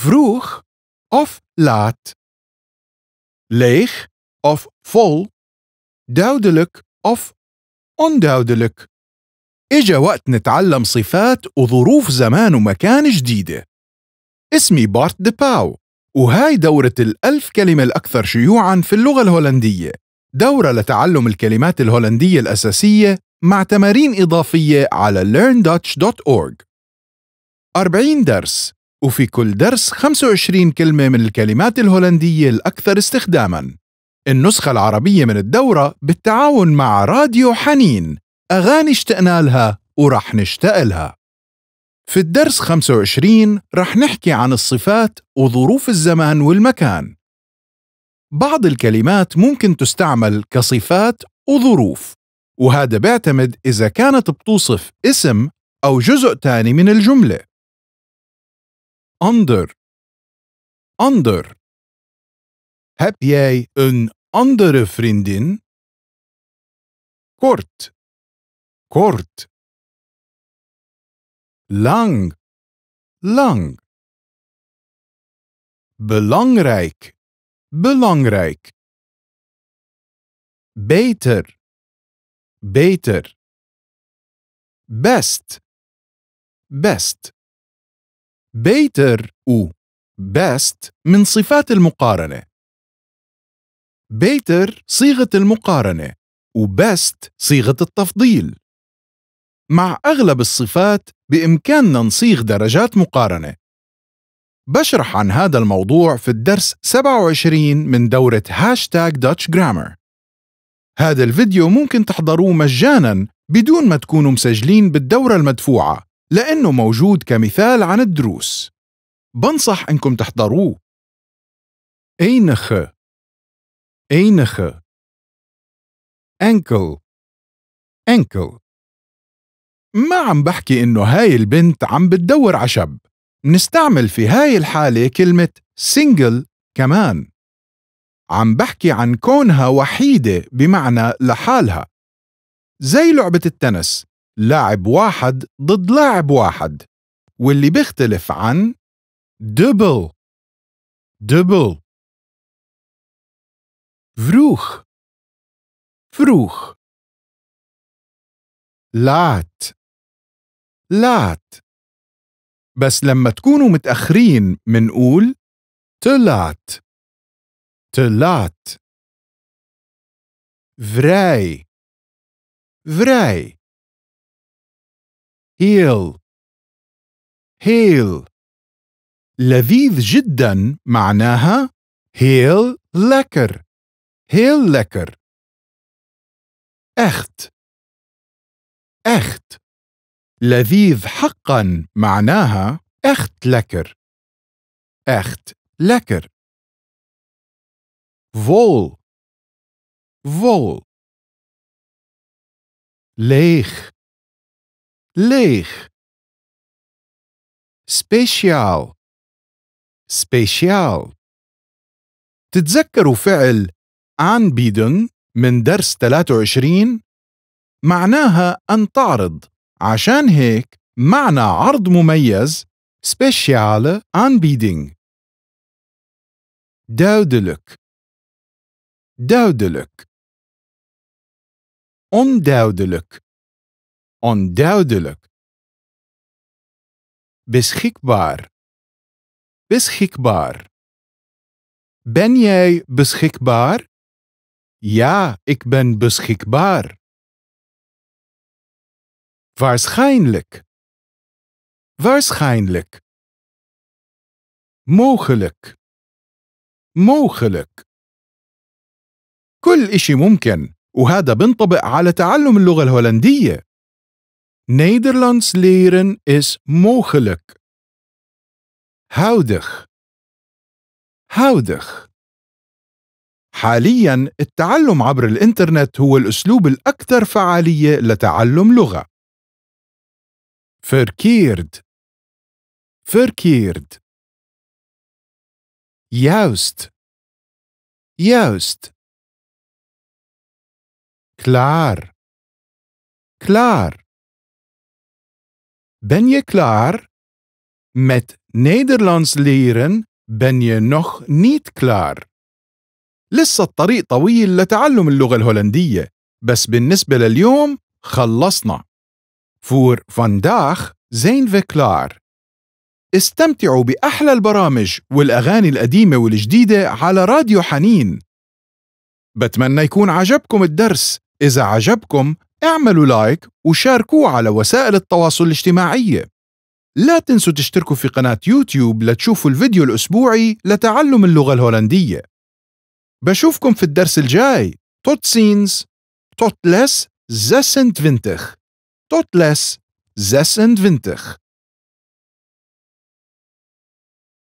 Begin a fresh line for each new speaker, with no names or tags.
vroeg of laat, leeg
of vol, duidelijk of onduidelijk. إجا وقت نتعلم صفات وظروف زمان ومكان جديدة اسمي بارت باو وهاي دورة الألف كلمة الأكثر شيوعاً في اللغة الهولندية دورة لتعلم الكلمات الهولندية الأساسية مع تمارين إضافية على learndutch.org 40 درس وفي كل درس 25 كلمة من الكلمات الهولندية الأكثر استخداماً. النسخة العربية من الدورة بالتعاون مع راديو حنين أغاني اشتقنا لها ورح نشتاق لها. في الدرس 25 رح نحكي عن الصفات وظروف الزمان والمكان. بعض الكلمات ممكن تستعمل كصفات وظروف، وهذا بيعتمد إذا كانت بتوصف اسم أو جزء تاني من الجملة.
ander. Ander. Heb jij een andere vriendin? Kort. Kort. Lang. Lang. Belangrijk. Belangrijk. Beter. Beter. Best. Best. بيتر
و بيست من صفات المقارنة. بيتر صيغة المقارنة و best صيغة التفضيل. مع أغلب الصفات بإمكاننا نصيغ درجات مقارنة. بشرح عن هذا الموضوع في الدرس 27 من دورة هاشتاج دوتش جرامر. هذا الفيديو ممكن تحضروه مجاناً بدون ما تكونوا مسجلين بالدورة المدفوعة لأنه موجود كمثال عن الدروس بنصح إنكم تحضروه أينخ
أينخ أنكل أنكل
ما عم بحكي إنه هاي البنت عم بتدور عشب نستعمل في هاي الحالة كلمة سينجل كمان عم بحكي عن كونها وحيدة بمعنى لحالها زي لعبة التنس لاعب واحد ضد لاعب واحد واللي بيختلف عن
دبل دبل فروخ فروخ لات لات بس لما تكونوا متأخرين منقول تلات تلات فراي فراي heal heal لذيذ جدا معناها heel lekker heel lekker echt echt لذيذ حقا معناها echt lekker echt lekker vol vol leeg leeg. سبيشيال
سبيشيال تتذكروا فعل عن بيدن من درس 23 معناها أن تعرض عشان هيك معنى عرض مميز special
aanbieding duidelijk duidelijk onduidelijk onduidelijk. Beschikbaar. Beschikbaar. Ben jij beschikbaar? Ja, ik ben beschikbaar. Waarschijnlijk. Waarschijnlijk. Mogelijk. mogelijk
كل إشي ممكن وهذا بنطبق على تعلم اللغة الهولندية Nederlands leren is mogelijk. Houdig. Houdig. حاليا التعلم عبر الانترنت هو الاسلوب الاكثر فعاليه لتعلم لغه فركيرد فركيرد
ياوست ياوست كلار كلار Ben je klaar? Met Nederlands
leren ben je nog niet klaar. لسه الطريق طويل لتعلم اللغة الهولندية، بس بالنسبة لليوم خلصنا. فور فانداخ زين في كلار. استمتعوا بأحلى البرامج والأغاني القديمة والجديدة على راديو حنين. بتمنى يكون عجبكم الدرس، إذا عجبكم اعملوا لايك وشاركوه على وسائل التواصل الاجتماعية لا تنسوا تشتركوا في قناة يوتيوب لتشوفوا الفيديو الأسبوعي لتعلم اللغة الهولندية بشوفكم في الدرس الجاي توت سينز توت لس زسنت فينتخ
توت لس زسنت فينتخ